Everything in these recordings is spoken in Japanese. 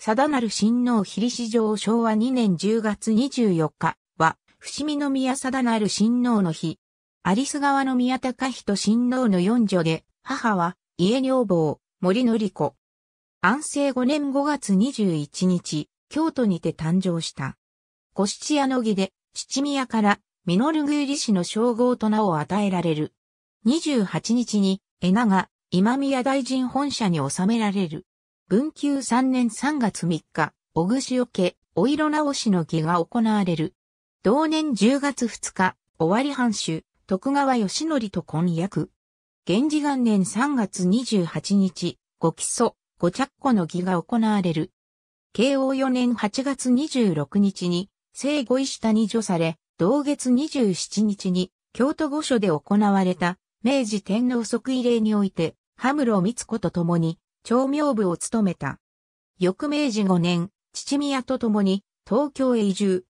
定なる親王比利上昭和2年10月24日は、伏見宮定なる親王の日。有栖川の宮高人親王の四女で、母は、家女房、森則子。安政5年5月21日、京都にて誕生した。五七屋の儀で、七宮から、ミノルグリ氏の称号と名を与えられる。28日に、江長、今宮大臣本社に収められる。文久3年3月3日、小串しお色直しの儀が行われる。同年10月2日、わり藩主、徳川義則と婚約。源氏元年3月28日、ご基礎、ご着古の儀が行われる。慶応4年8月26日に、聖御医下に除され、同月27日に、京都御所で行われた、明治天皇即位礼において、羽室光子と共に、長名部を務めた。翌明治5年、父宮と共に東京へ移住。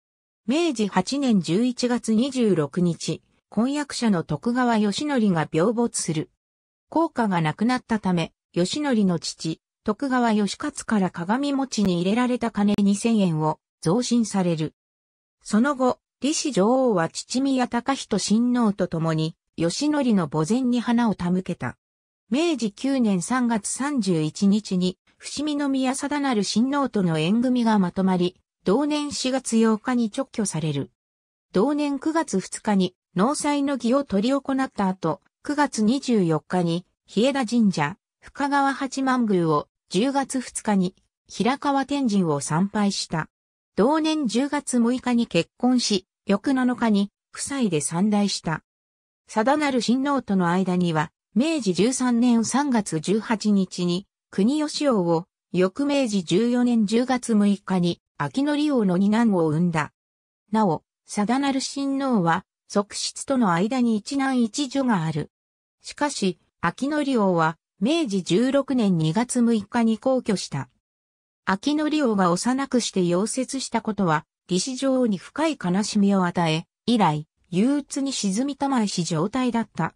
明治8年11月26日、婚約者の徳川義則が病没する。効果がなくなったため、義則の父、徳川義勝から鏡餅に入れられた金2000円を増進される。その後、李氏女王は父宮隆人親王と共に、義則の墓前に花を手向けた。明治9年3月31日に、伏見宮定なる新納との縁組がまとまり、同年4月8日に直居される。同年9月2日に、納祭の儀を執り行った後、9月24日に、日枝神社、深川八幡宮を、10月2日に、平川天神を参拝した。同年10月6日に結婚し、翌7日に、夫妻で参大した。定なる新納との間には、明治13年3月18日に、国吉王を、翌明治14年10月6日に、秋の利王の二男を生んだ。なお、定なる親王は、側室との間に一男一女がある。しかし、秋の利王は、明治16年2月6日に皇居した。秋の利王が幼くして溶接したことは、李氏女王に深い悲しみを与え、以来、憂鬱に沈みたまいし状態だった。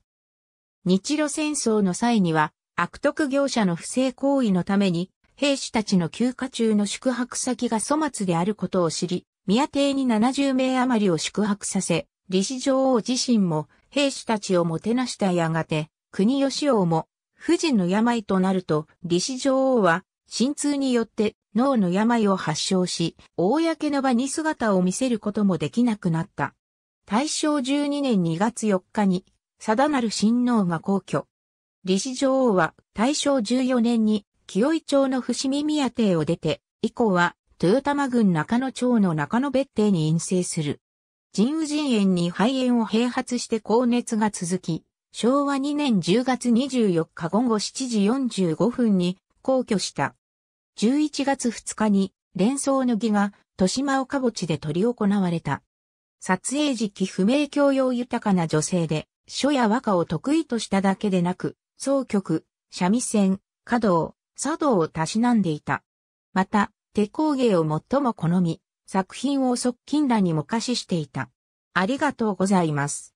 日露戦争の際には、悪徳業者の不正行為のために、兵士たちの休暇中の宿泊先が粗末であることを知り、宮邸に70名余りを宿泊させ、李氏女王自身も兵士たちをもてなしたやがて、国吉王も、夫人の病となると、李氏女王は、心痛によって脳の病を発症し、公の場に姿を見せることもできなくなった。大正12年2月4日に定なる親王が皇居。李氏女王は大正14年に清井町の伏見宮邸を出て、以降は豊玉郡中野町の中野別邸に陰生する。神武神炎に肺炎を併発して高熱が続き、昭和2年10月24日午後7時45分に皇居した。11月2日に連想の儀が豊島岡墓地で取り行われた。撮影時期不明教養豊かな女性で、書や和歌を得意としただけでなく、奏曲、三味線、華道、茶道をたしなんでいた。また、手工芸を最も好み、作品を側近らにも貸ししていた。ありがとうございます。